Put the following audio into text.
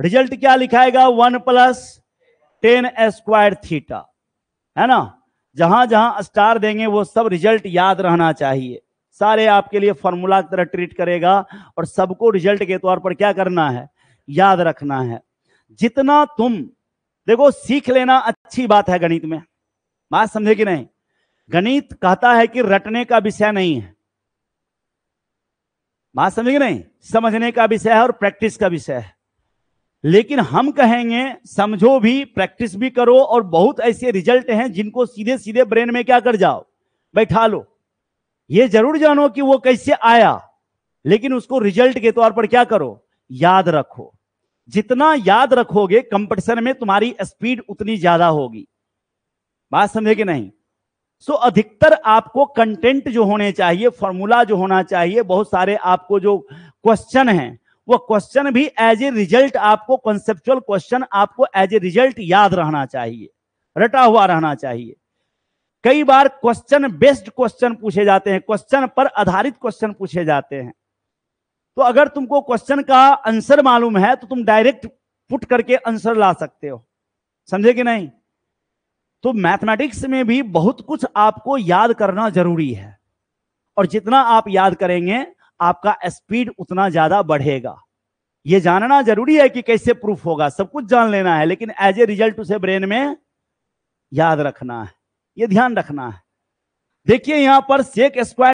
result क्या लिखाएगा one plus tan square theta है ना जहां जहां स्टार देंगे वो सब रिजल्ट याद रहना चाहिए सारे आपके लिए फॉर्मूला की तरह ट्रीट करेगा और सबको रिजल्ट के तौर पर क्या करना है याद रखना है जितना तुम देखो सीख लेना अच्छी बात है गणित में बात समझे कि नहीं गणित कहता है कि रटने का विषय नहीं है बात समझे कि नहीं समझने का विषय है और प्रैक्टिस का विषय है लेकिन हम कहेंगे समझो भी प्रैक्टिस भी करो और बहुत ऐसे रिजल्ट हैं जिनको सीधे सीधे ब्रेन में क्या कर जाओ बैठा लो ये जरूर जानो कि वो कैसे आया लेकिन उसको रिजल्ट के तौर पर क्या करो याद रखो जितना याद रखोगे कंपटीशन में तुम्हारी स्पीड उतनी ज्यादा होगी बात समझे कि नहीं सो अधिकतर आपको कंटेंट जो होने चाहिए फॉर्मूला जो होना चाहिए बहुत सारे आपको जो क्वेश्चन हैं वो क्वेश्चन भी एज ए रिजल्ट आपको कॉन्सेप्चुअल क्वेश्चन आपको एज ए रिजल्ट याद रहना चाहिए रटा हुआ रहना चाहिए कई बार क्वेश्चन बेस्ड क्वेश्चन पूछे जाते हैं क्वेश्चन पर आधारित क्वेश्चन पूछे जाते हैं तो अगर तुमको क्वेश्चन का आंसर मालूम है तो तुम डायरेक्ट पुट करके आंसर ला सकते हो समझे कि नहीं तो मैथमेटिक्स में भी बहुत कुछ आपको याद करना जरूरी है और जितना आप याद करेंगे आपका स्पीड उतना ज्यादा बढ़ेगा यह जानना जरूरी है कि कैसे प्रूफ होगा सब कुछ जान लेना है लेकिन एज ए रिजल्ट उसे ब्रेन में याद रखना है यह ध्यान रखना है देखिए यहां पर सेक स्क्वायर